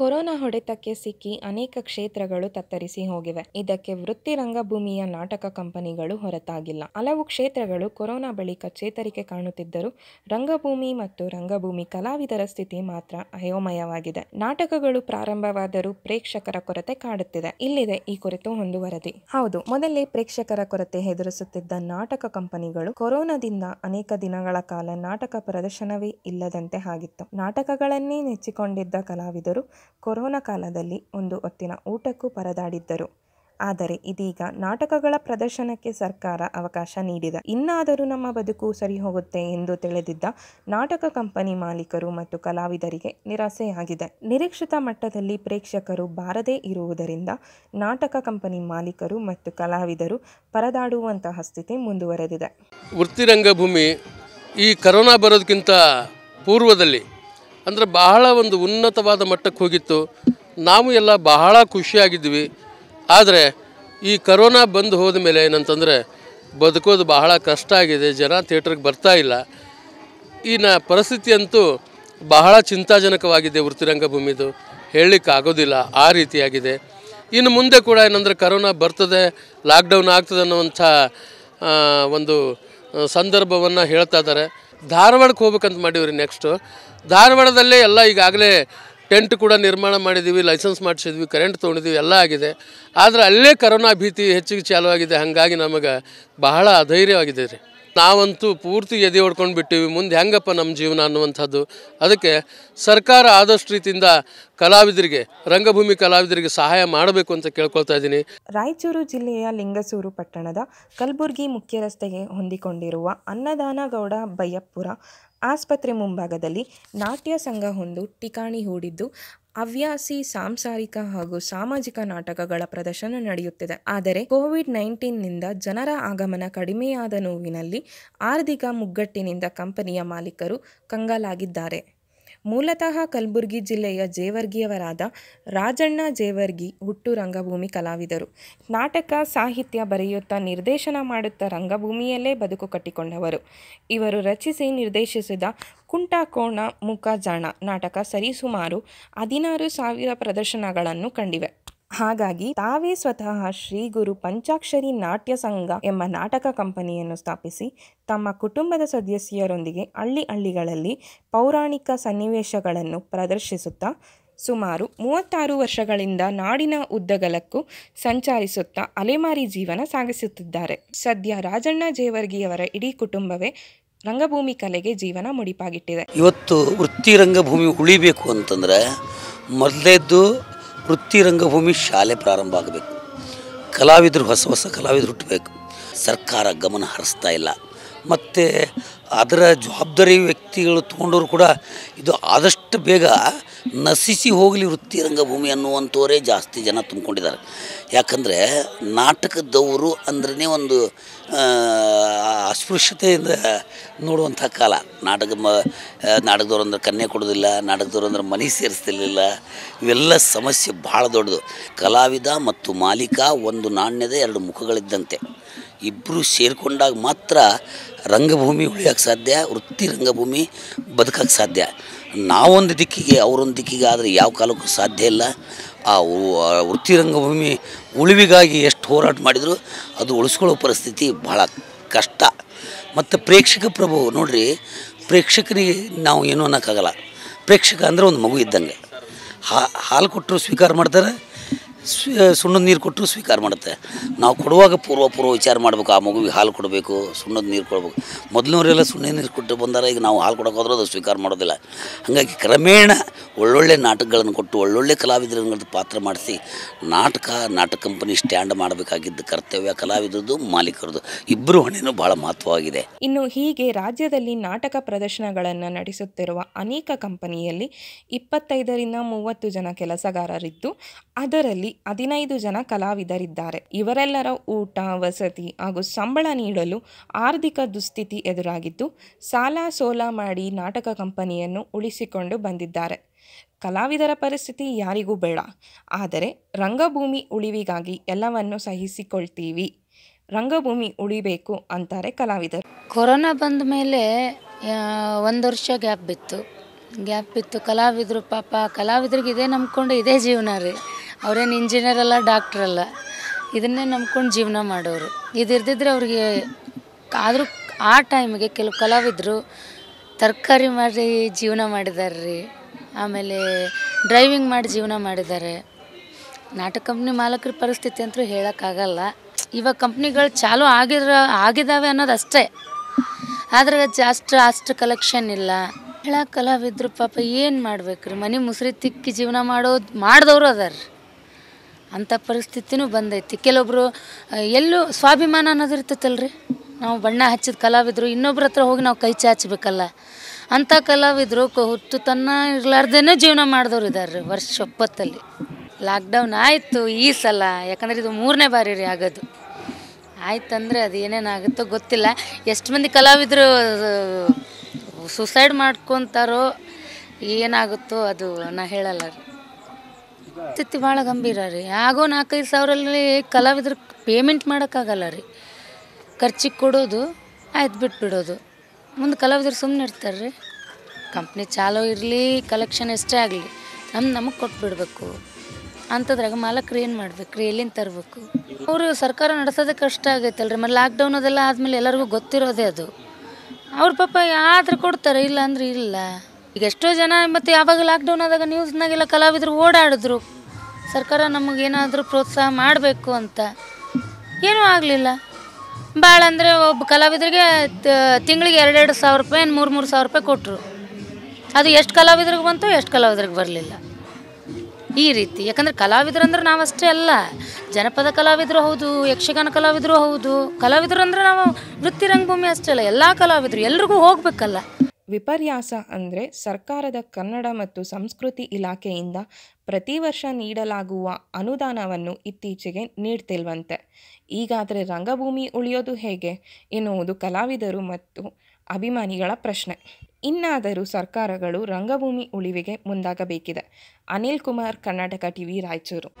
corona ಹೊಡೆತಕ್ಕೆ ಸಿಕ್ಕಿ ಅನೇಕ ಕ್ಷೇತ್ರಗಳು ತತ್ತರಿಸಿ ಹೋಗಿವೆ ಇದಕ್ಕೆ ವೃತ್ತಿ ರಂಗಭೂಮಿಯ ನಾಟಕ ಕಂಪನಿಗಳು ಹೊರತಾಗಿಲ್ಲ ಹಲವು ಕ್ಷೇತ್ರಗಳು ಕೊರೋನಾ ಬಳಿಕ ಚೇತರಿಕೆ ಕಾಣುತ್ತಿದ್ದರೂ ರಂಗಭೂಮಿ ಮತ್ತು ರಂಗಭೂಮಿ ಕಲಾವಿದರ ಸ್ಥಿತಿ ಮಾತ್ರ ಅಯೋಮಯವಾಗಿದೆ ನಾಟಕಗಳು ಪ್ರಾರಂಭವಾದರೂ ಪ್ರೇಕ್ಷಕರ ಕೊರತೆ ಕಾಡುತ್ತಿದೆ ಇಲ್ಲಿದೆ ಈ ಕುರಿತು ಒಂದು ವರದಿ ಹೌದು ಮೊದಲೇ ಪ್ರೇಕ್ಷಕರ ಕೊರತೆ ಎದುರಿಸುತ್ತಿದ್ದ ನಾಟಕ ಕಂಪನಿಗಳು ಕೊರೋನಾದಿಂದ ಅನೇಕ ದಿನಗಳ ಕಾಲ ನಾಟಕ ಪ್ರದರ್ಶನವೇ ಇಲ್ಲದಂತೆ ಆಗಿತ್ತು ನಾಟಕಗಳನ್ನೇ ನೆಚ್ಚಿಕೊಂಡಿದ್ದ ಕಲಾವಿದರು ಕೊರೋನಾ ಕಾಲದಲ್ಲಿ ಒಂದು ಹೊತ್ತಿನ ಊಟಕ್ಕೂ ಪರದಾಡಿದ್ದರು ಆದರೆ ಇದೀಗ ನಾಟಕಗಳ ಪ್ರದರ್ಶನಕ್ಕೆ ಸರ್ಕಾರ ಅವಕಾಶ ನೀಡಿದೆ ಇನ್ನಾದರೂ ನಮ್ಮ ಬದುಕು ಸರಿ ಹೋಗುತ್ತೆ ಎಂದು ತಿಳಿದಿದ್ದ ನಾಟಕ ಕಂಪನಿ ಮಾಲೀಕರು ಮತ್ತು ಕಲಾವಿದರಿಗೆ ನಿರಾಸೆಯಾಗಿದೆ ನಿರೀಕ್ಷಿತ ಮಟ್ಟದಲ್ಲಿ ಪ್ರೇಕ್ಷಕರು ಬಾರದೇ ಇರುವುದರಿಂದ ನಾಟಕ ಕಂಪನಿ ಮಾಲೀಕರು ಮತ್ತು ಕಲಾವಿದರು ಪರದಾಡುವಂತಹ ಸ್ಥಿತಿ ಮುಂದುವರೆದಿದೆ ವೃತ್ತಿ ರಂಗಭೂಮಿ ಈ ಕರೋನಾ ಬರೋದಕ್ಕಿಂತ ಪೂರ್ವದಲ್ಲಿ ಅಂದರೆ ಬಹಳ ಒಂದು ಉನ್ನತವಾದ ಮಟ್ಟಕ್ಕೆ ಹೋಗಿತ್ತು ನಾವು ಎಲ್ಲ ಬಹಳ ಖುಷಿಯಾಗಿದ್ವಿ ಆದರೆ ಈ ಕರೋನಾ ಬಂದು ಹೋದ ಮೇಲೆ ಏನಂತಂದರೆ ಬದುಕೋದು ಬಹಳ ಕಷ್ಟ ಆಗಿದೆ ಜನ ಥಿಯೇಟ್ರಿಗೆ ಬರ್ತಾ ಇಲ್ಲ ಈ ಪರಿಸ್ಥಿತಿ ಅಂತೂ ಬಹಳ ಚಿಂತಾಜನಕವಾಗಿದೆ ವೃತ್ತಿರಂಗಭೂಮಿದು ಭೂಮಿದು ಹೇಳಲಿಕ್ಕಾಗೋದಿಲ್ಲ ಆ ರೀತಿಯಾಗಿದೆ ಇನ್ನು ಮುಂದೆ ಕೂಡ ಏನಂದರೆ ಕರೋನಾ ಬರ್ತದೆ ಲಾಕ್ಡೌನ್ ಆಗ್ತದೆ ಅನ್ನುವಂಥ ಒಂದು ಸಂದರ್ಭವನ್ನು ಹೇಳ್ತಾ ಇದ್ದಾರೆ ಧಾರವಾಡಕ್ಕೆ ಹೋಗ್ಬೇಕಂತ ರೀ ನೆಕ್ಸ್ಟು ಧಾರವಾಡದಲ್ಲೇ ಎಲ್ಲ ಈಗಾಗಲೇ ಟೆಂಟ್ ಕೂಡ ನಿರ್ಮಾಣ ಮಾಡಿದ್ದೀವಿ ಲೈಸೆನ್ಸ್ ಮಾಡಿಸಿದ್ವಿ ಕರೆಂಟ್ ತೊಗೊಂಡಿದ್ವಿ ಎಲ್ಲ ಆಗಿದೆ ಆದರೆ ಅಲ್ಲೇ ಕರೋನಾ ಭೀತಿ ಹೆಚ್ಚಿಗೆ ಚಾಲೂ ಆಗಿದೆ ಹಾಗಾಗಿ ನಮಗೆ ಬಹಳ ಅಧೈರ್ಯವಾಗಿದೆ ರೀ ನಾವಂತೂ ಪೂರ್ತಿ ಎದೆ ಹೊಡ್ಕೊಂಡು ಬಿಟ್ಟಿವಿ ಮುಂದೆ ಹೆಂಗಪ್ಪ ನಮ್ಮ ಜೀವನ ಅನ್ನುವಂಥದ್ದು ಅದಕ್ಕೆ ಸರ್ಕಾರ ಆದಷ್ಟು ರೀತಿಯಿಂದ ಕಲಾವಿದರಿಗೆ ರಂಗಭೂಮಿ ಕಲಾವಿದರಿಗೆ ಸಹಾಯ ಮಾಡಬೇಕು ಅಂತ ಕೇಳ್ಕೊಳ್ತಾ ಇದ್ದೀನಿ ರಾಯಚೂರು ಜಿಲ್ಲೆಯ ಲಿಂಗಸೂರು ಪಟ್ಟಣದ ಕಲಬುರ್ಗಿ ಮುಖ್ಯ ರಸ್ತೆಗೆ ಹೊಂದಿಕೊಂಡಿರುವ ಅನ್ನದಾನಗೌಡ ಬೈಯಪ್ಪುರ ಆಸ್ಪತ್ರೆ ಮುಂಭಾಗದಲ್ಲಿ ನಾಟ್ಯ ಸಂಘ ಹೊಂದು ಠಿಕಾಣಿ ಹೂಡಿದ್ದು ಹವ್ಯಾಸಿ ಸಾಂಸಾರಿಕ ಹಾಗೂ ಸಾಮಾಜಿಕ ನಾಟಕಗಳ ಪ್ರದರ್ಶನ ನಡೆಯುತ್ತಿದೆ ಆದರೆ ಕೋವಿಡ್ ನೈನ್ಟೀನ್ನಿಂದ ಜನರ ಆಗಮನ ಕಡಿಮೆಯಾದ ನೋವಿನಲ್ಲಿ ಆರ್ಥಿಕ ಮುಗ್ಗಟ್ಟಿನಿಂದ ಕಂಪನಿಯ ಮಾಲೀಕರು ಕಂಗಾಲಾಗಿದ್ದಾರೆ ಮೂಲತಃ ಕಲಬುರಗಿ ಜಿಲ್ಲೆಯ ಜೇವರ್ಗಿಯವರಾದ ರಾಜಣ್ಣ ಜೇವರ್ಗಿ ಹುಟ್ಟು ರಂಗಭೂಮಿ ಕಲಾವಿದರು ನಾಟಕ ಸಾಹಿತ್ಯ ಬರೆಯುತ್ತಾ ನಿರ್ದೇಶನ ಮಾಡುತ್ತಾ ರಂಗಭೂಮಿಯಲ್ಲೇ ಬದುಕು ಕಟ್ಟಿಕೊಂಡವರು ಇವರು ರಚಿಸಿ ನಿರ್ದೇಶಿಸಿದ ಕುಂಟಾಕೋಣ ಮುಖಜಾಣ ನಾಟಕ ಸರಿಸುಮಾರು ಹದಿನಾರು ಸಾವಿರ ಪ್ರದರ್ಶನಗಳನ್ನು ಕಂಡಿವೆ ಹಾಗಾಗಿ ತಾವೇ ಸ್ವತಃ ಶ್ರೀ ಗುರು ಪಂಚಾಕ್ಷರಿ ನಾಟ್ಯ ಸಂಘ ಎಂಬ ನಾಟಕ ಕಂಪನಿಯನ್ನು ಸ್ಥಾಪಿಸಿ ತಮ್ಮ ಕುಟುಂಬದ ಸದಸ್ಯರೊಂದಿಗೆ ಹಳ್ಳಿ ಹಳ್ಳಿಗಳಲ್ಲಿ ಪೌರಾಣಿಕ ಸನ್ನಿವೇಶಗಳನ್ನು ಪ್ರದರ್ಶಿಸುತ್ತಾ ಸುಮಾರು ಮೂವತ್ತಾರು ವರ್ಷಗಳಿಂದ ನಾಡಿನ ಉದ್ದಗಲಕ್ಕೂ ಸಂಚರಿಸುತ್ತಾ ಅಲೆಮಾರಿ ಜೀವನ ಸಾಗಿಸುತ್ತಿದ್ದಾರೆ ಸದ್ಯ ರಾಜಣ್ಣ ಜೇವರ್ಗಿಯವರ ಇಡೀ ಕುಟುಂಬವೇ ರಂಗಭೂಮಿ ಕಲೆಗೆ ಜೀವನ ಮುಡಿಪಾಗಿಟ್ಟಿದೆ ಇವತ್ತು ವೃತ್ತಿ ರಂಗಭೂಮಿ ಉಳಿಬೇಕು ಅಂತಂದ್ರೆ ಮೊದಲೇದ್ದು ವೃತ್ತಿ ರಂಗಭೂಮಿ ಶಾಲೆ ಪ್ರಾರಂಭ ಆಗಬೇಕು ಕಲಾವಿದರು ಹೊಸ ಹೊಸ ಕಲಾವಿದರು ಹುಟ್ಟಬೇಕು ಸರ್ಕಾರ ಗಮನ ಹರಿಸ್ತಾ ಇಲ್ಲ ಮತ್ತು ಅದರ ಜವಾಬ್ದಾರಿ ವ್ಯಕ್ತಿಗಳು ತೊಗೊಂಡವ್ರು ಕೂಡ ಇದು ಆದಷ್ಟು ಬೇಗ ನಶಿಸಿ ಹೋಗಲಿ ರಂಗಭೂಮಿ ಅನ್ನುವಂಥವರೇ ಜಾಸ್ತಿ ಜನ ತುಂಬಿಕೊಂಡಿದ್ದಾರೆ ಯಾಕಂದರೆ ನಾಟಕದವರು ಅಂದ್ರೇ ಒಂದು ಅಸ್ಪೃಶ್ಯತೆಯಿಂದ ನೋಡುವಂಥ ಕಾಲ ನಾಟಕ ಮ ನಾಟಕದವ್ರು ಅಂದ್ರೆ ಕನ್ಯೆ ಕೊಡೋದಿಲ್ಲ ನಾಟಕದವ್ರು ಅಂದ್ರೆ ಮನೆ ಸೇರಿಸ್ತಿರ್ಲಿಲ್ಲ ಇವೆಲ್ಲ ಸಮಸ್ಯೆ ಭಾಳ ದೊಡ್ಡದು ಕಲಾವಿದ ಮತ್ತು ಮಾಲೀಕ ಒಂದು ನಾಣ್ಯದ ಎರಡು ಮುಖಗಳಿದ್ದಂತೆ ಇಬ್ಬರು ಸೇರಿಕೊಂಡಾಗ ಮಾತ್ರ ರಂಗಭೂಮಿ ಉಳಿಯೋಕ್ಕೆ ಸಾಧ್ಯ ವೃತ್ತಿ ರಂಗಭೂಮಿ ಬದುಕೋಕ್ಕೆ ಸಾಧ್ಯ ನಾವೊಂದು ದಿಕ್ಕಿಗೆ ಅವರೊಂದು ದಿಕ್ಕಿಗೆ ಆದರೆ ಯಾವ ಕಾಲಕ್ಕೂ ಸಾಧ್ಯ ಇಲ್ಲ ಆ ವೃತ್ತಿ ರಂಗಭೂಮಿ ಉಳಿವಿಗಾಗಿ ಎಷ್ಟು ಹೋರಾಟ ಮಾಡಿದರೂ ಅದು ಉಳಿಸ್ಕೊಳ್ಳೋ ಪರಿಸ್ಥಿತಿ ಬಹಳ ಕಷ್ಟ ಮತ್ತು ಪ್ರೇಕ್ಷಕ ಪ್ರಭು ನೋಡಿರಿ ಪ್ರೇಕ್ಷಕರಿಗೆ ನಾವು ಏನು ಅನ್ನೋಕ್ಕಾಗಲ್ಲ ಪ್ರೇಕ್ಷಕ ಅಂದರೆ ಒಂದು ಮಗು ಇದ್ದಂಗೆ ಹಾಲು ಕೊಟ್ಟರು ಸ್ವೀಕಾರ ಮಾಡ್ತಾರೆ ಸುಣ್ಣದ ನೀರು ಕೊಟ್ಟರು ಸ್ವೀಕಾರ ಮಾಡುತ್ತೆ ನಾವು ಕೊಡುವಾಗ ಪೂರ್ವ ಪೂರ್ವ ವಿಚಾರ ಮಾಡಬೇಕು ಆ ಮಗುವಿಗೆ ಹಾಲು ಕೊಡಬೇಕು ಸುಣ್ಣದ ನೀರು ಕೊಡಬೇಕು ಮೊದಲಿನವರೆಲ್ಲ ಸುಣ್ಣ ನೀರು ಕೊಟ್ಟು ಬಂದಾರ ಈಗ ನಾವು ಹಾಲು ಕೊಡೋಕೆ ಹೋದ್ರೆ ಅದು ಸ್ವೀಕಾರ ಮಾಡೋದಿಲ್ಲ ಹಾಗಾಗಿ ಕ್ರಮೇಣ ಒಳ್ಳೊಳ್ಳೆ ನಾಟಕಗಳನ್ನು ಕೊಟ್ಟು ಒಳ್ಳೊಳ್ಳೆ ಕಲಾವಿದರನ್ನ ಪಾತ್ರ ಮಾಡಿಸಿ ನಾಟಕ ನಾಟಕ ಕಂಪನಿ ಸ್ಟ್ಯಾಂಡ್ ಮಾಡಬೇಕಾಗಿದ್ದು ಕರ್ತವ್ಯ ಕಲಾವಿದರದು ಮಾಲೀಕರದು ಇಬ್ಬರು ಹೊಣೆನೂ ಬಹಳ ಮಹತ್ವವಾಗಿದೆ ಇನ್ನು ಹೀಗೆ ರಾಜ್ಯದಲ್ಲಿ ನಾಟಕ ಪ್ರದರ್ಶನಗಳನ್ನು ನಡೆಸುತ್ತಿರುವ ಅನೇಕ ಕಂಪನಿಯಲ್ಲಿ ಇಪ್ಪತ್ತೈದರಿಂದ ಮೂವತ್ತು ಜನ ಕೆಲಸಗಾರರಿದ್ದು ಅದರಲ್ಲಿ ಹದಿನೈದು ಜನ ಕಲಾವಿದರಿದ್ದಾರೆ ಇವರೆಲ್ಲರ ಊಟ ವಸತಿ ಹಾಗೂ ಸಂಬಳ ನೀಡಲು ಆರ್ಥಿಕ ದುಸ್ಥಿತಿ ಎದುರಾಗಿದ್ದು ಸಾಲ ಸೋಲ ಮಾಡಿ ನಾಟಕ ಕಂಪನಿಯನ್ನು ಉಳಿಸಿಕೊಂಡು ಬಂದಿದ್ದಾರೆ ಕಲಾವಿದರ ಪರಿಸ್ಥಿತಿ ಯಾರಿಗೂ ಬೇಡ ಆದರೆ ರಂಗಭೂಮಿ ಉಳಿವಿಗಾಗಿ ಎಲ್ಲವನ್ನು ಸಹಿಸಿಕೊಳ್ತೀವಿ ರಂಗಭೂಮಿ ಉಳಿಬೇಕು ಅಂತಾರೆ ಕಲಾವಿದರು ಕೊರೋನಾ ಬಂದ ಮೇಲೆ ಒಂದು ವರ್ಷ ಗ್ಯಾಪ್ ಬಿತ್ತು ಗ್ಯಾಪ್ ಬಿತ್ತು ಕಲಾವಿದರು ಪಾಪ ಕಲಾವಿದ್ರಿಗೆ ಇದೇ ನಂಬ್ಕೊಂಡು ಇದೇ ಜೀವನ ರೀ ಅವ್ರೇನು ಇಂಜಿನಿಯರ್ ಅಲ್ಲ ಅಲ್ಲ ಇದನ್ನೇ ನಂಬ್ಕೊಂಡು ಜೀವನ ಮಾಡೋರು ಇದು ಇರ್ದಿದ್ರೆ ಅವ್ರಿಗೆ ಆದರೂ ಆ ಟೈಮಿಗೆ ಕೆಲವು ಕಲಾವಿದರು ತರಕಾರಿ ಮಾಡಿ ಜೀವನ ಮಾಡಿದ್ದಾರೆ ರೀ ಆಮೇಲೆ ಡ್ರೈವಿಂಗ್ ಮಾಡಿ ಜೀವನ ಮಾಡಿದ್ದಾರೆ ನಾಟಕ ಕಂಪ್ನಿ ಮಾಲಕರ ಪರಿಸ್ಥಿತಿ ಅಂತೂ ಹೇಳೋಕ್ಕಾಗಲ್ಲ ಇವಾಗ ಕಂಪ್ನಿಗಳು ಚಾಲು ಆಗಿರೋ ಆಗಿದ್ದಾವೆ ಅನ್ನೋದು ಅಷ್ಟೇ ಆದರೆ ಜಾಸ್ತಿ ಅಷ್ಟು ಕಲೆಕ್ಷನ್ ಇಲ್ಲ ಹೇಳ ಕಲಾವಿದ್ರು ಪಾಪ ಏನು ಮಾಡ್ಬೇಕು ರೀ ಮನೆ ಮುಸ್ರಿ ತಿಕ್ಕಿ ಜೀವನ ಮಾಡೋದು ಮಾಡಿದವರು ಅದಾರ ಅಂಥ ಪರಿಸ್ಥಿತಿನೂ ಬಂದೈತಿ ಕೆಲವೊಬ್ಬರು ಎಲ್ಲೂ ಸ್ವಾಭಿಮಾನ ಅನ್ನೋದು ರೀ ನಾವು ಬಣ್ಣ ಹಚ್ಚಿದ ಕಲಾವಿದರು ಇನ್ನೊಬ್ರ ಹತ್ರ ಹೋಗಿ ನಾವು ಕೈ ಚಾಚಬೇಕಲ್ಲ ಅಂಥ ಕಲಾವಿದರು ಹುಟ್ಟು ತನ್ನ ಇರಲಾರ್ದೇನೋ ಜೀವನ ಮಾಡಿದವ್ರು ಇದ್ದಾರೆ ರೀ ವರ್ಷ ಒಪ್ಪತ್ತಲ್ಲಿ ಲಾಕ್ಡೌನ್ ಆಯಿತು ಈ ಸಲ ಯಾಕಂದರೆ ಇದು ಮೂರನೇ ಬಾರಿ ರೀ ಆಗೋದು ಆಯ್ತಂದರೆ ಅದು ಏನೇನಾಗುತ್ತೋ ಗೊತ್ತಿಲ್ಲ ಎಷ್ಟು ಮಂದಿ ಕಲಾವಿದರು ಸುಸೈಡ್ ಮಾಡ್ಕೊತಾರೋ ಏನಾಗುತ್ತೋ ಅದು ನಾ ಹೇಳಲ್ಲ ರೀ ಪರಿಸ್ಥಿತಿ ಭಾಳ ಗಂಭೀರ ರೀ ಆಗೋ ನಾಲ್ಕೈದು ಸಾವಿರಲ್ಲಿ ಕಲಾವಿದ್ರ ಪೇಮೆಂಟ್ ಮಾಡೋಕ್ಕಾಗಲ್ಲ ರೀ ಖರ್ಚಿಗೆ ಕೊಡೋದು ಆಯ್ತು ಬಿಟ್ಬಿಡೋದು ಮುಂದೆ ಕಲಾವಿದ್ರು ಸುಮ್ಮನೆ ಇರ್ತಾರೆ ರೀ ಕಂಪ್ನಿ ಚಾಲೋ ಇರಲಿ ಕಲೆಕ್ಷನ್ ಎಷ್ಟೇ ಆಗಲಿ ನಮ್ಮ ನಮಗೆ ಕೊಟ್ಬಿಡ್ಬೇಕು ಅಂಥದ್ರಾಗ ಮಾಲಕ್ರು ಏನು ಮಾಡಬೇಕು ರೀ ಎಲ್ಲಿಂದ ತರಬೇಕು ಅವರು ಸರ್ಕಾರ ನಡೆಸೋದೇ ಕಷ್ಟ ಆಗೈತಲ್ಲ ರೀ ಮತ್ತು ಲಾಕ್ಡೌನ್ ಅದೆಲ್ಲ ಆದಮೇಲೆ ಎಲ್ಲರಿಗೂ ಗೊತ್ತಿರೋದೇ ಅದು ಅವ್ರ ಪಾಪ ಯಾವ್ದ್ರ ಕೊಡ್ತಾರೆ ಇಲ್ಲ ಅಂದ್ರೆ ಇಲ್ಲ ಈಗ ಎಷ್ಟೋ ಜನ ಮತ್ತು ಯಾವಾಗ ಲಾಕ್ಡೌನ್ ಆದಾಗ ನ್ಯೂಸ್ನಾಗೆಲ್ಲ ಕಲಾವಿದರು ಓಡಾಡಿದ್ರು ಸರ್ಕಾರ ನಮಗೇನಾದರೂ ಪ್ರೋತ್ಸಾಹ ಮಾಡಬೇಕು ಅಂತ ಏನೂ ಆಗಲಿಲ್ಲ ಭಾಳ ಅಂದರೆ ಒಬ್ಬ ಕಲಾವಿದರಿಗೆ ತಿಂಗಳಿಗೆ ಎರಡೆರಡು ಸಾವಿರ ರೂಪಾಯಿ ಮೂರು ಮೂರು ಸಾವಿರ ರೂಪಾಯಿ ಕೊಟ್ಟರು ಅದು ಎಷ್ಟು ಕಲಾವಿದ್ರಿಗೆ ಬಂತು ಎಷ್ಟು ಕಲಾವಿದ್ರಿಗೆ ಬರಲಿಲ್ಲ ಈ ರೀತಿ ಯಾಕಂದರೆ ಕಲಾವಿದರು ಅಂದ್ರೆ ನಾವಷ್ಟೇ ಅಲ್ಲ ಜನಪದ ಕಲಾವಿದರು ಹೌದು ಯಕ್ಷಗಾನ ಕಲಾವಿದರು ಹೌದು ಕಲಾವಿದರು ಅಂದರೆ ನಾವು ವೃತ್ತಿ ರಂಗಭೂಮಿ ಅಷ್ಟೇ ಅಲ್ಲ ಎಲ್ಲ ಕಲಾವಿದರು ಎಲ್ರಿಗೂ ಹೋಗಬೇಕಲ್ಲ ವಿಪರ್ಯಾಸ ಅಂದರೆ ಸರ್ಕಾರದ ಕನ್ನಡ ಮತ್ತು ಸಂಸ್ಕೃತಿ ಇಲಾಖೆಯಿಂದ ಪ್ರತಿ ವರ್ಷ ನೀಡಲಾಗುವ ಅನುದಾನವನ್ನು ಇತ್ತೀಚೆಗೆ ನೀಡ್ತಿಲ್ವಂತೆ ಈಗಾದರೆ ರಂಗಭೂಮಿ ಉಳಿಯೋದು ಹೇಗೆ ಎನ್ನುವುದು ಕಲಾವಿದರು ಮತ್ತು ಅಭಿಮಾನಿಗಳ ಪ್ರಶ್ನೆ ಇನ್ನಾದರೂ ಸರ್ಕಾರಗಳು ರಂಗಭೂಮಿ ಉಳಿವಿಗೆ ಮುಂದಾಗಬೇಕಿದೆ ಅನಿಲ್ ಕುಮಾರ್ ಕರ್ನಾಟಕ ಟಿವಿ ರಾಯಚೂರು